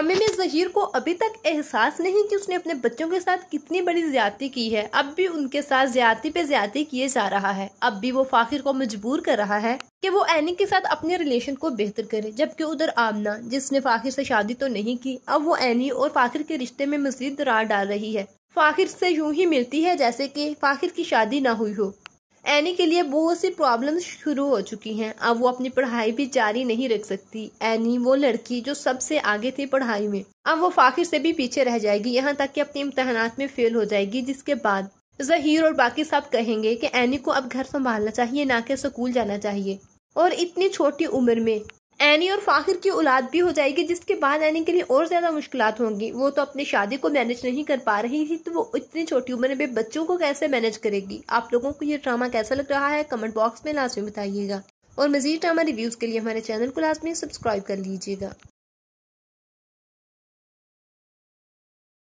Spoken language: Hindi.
मम्मी में जहीर को अभी तक एहसास नहीं कि उसने अपने बच्चों के साथ कितनी बड़ी ज्यादती की है अब भी उनके साथ ज्यादती पे ज्यादती किए जा रहा है अब भी वो फाखिर को मजबूर कर रहा है कि वो एनी के साथ अपने रिलेशन को बेहतर करे जबकि उधर आमना जिसने फाखिर से शादी तो नहीं की अब वो एनी और फाखिर के रिश्ते में मजीद दरार डाल रही है फाखिर से यूं ही मिलती है जैसे कि फाखिर की शादी ना हुई हो एनी के लिए बहुत सी प्रॉब्लम शुरू हो चुकी हैं अब वो अपनी पढ़ाई भी जारी नहीं रख सकती एनी वो लड़की जो सबसे आगे थी पढ़ाई में अब वो फाखिर से भी पीछे रह जाएगी यहाँ तक कि अपने इम्तहान में फेल हो जाएगी जिसके बाद जहीर और बाकी सब कहेंगे कि एनी को अब घर संभालना चाहिए ना कि स्कूल जाना चाहिए और इतनी छोटी उम्र में ऐनी और फाखिर की औलाद भी हो जाएगी जिसके बाद एनी के लिए और ज़्यादा मुश्किल होंगी वो तो अपनी शादी को मैनेज नहीं कर पा रही थी तो वो इतनी छोटी उम्र में बच्चों को कैसे मैनेज करेगी आप लोगों को ये ड्रामा कैसा लग रहा है कमेंट बॉक्स में लाजमी बताइएगा और मजीद ड्रामा रिव्यूज़ के लिए हमारे चैनल को लाजमी सब्सक्राइब कर लीजिएगा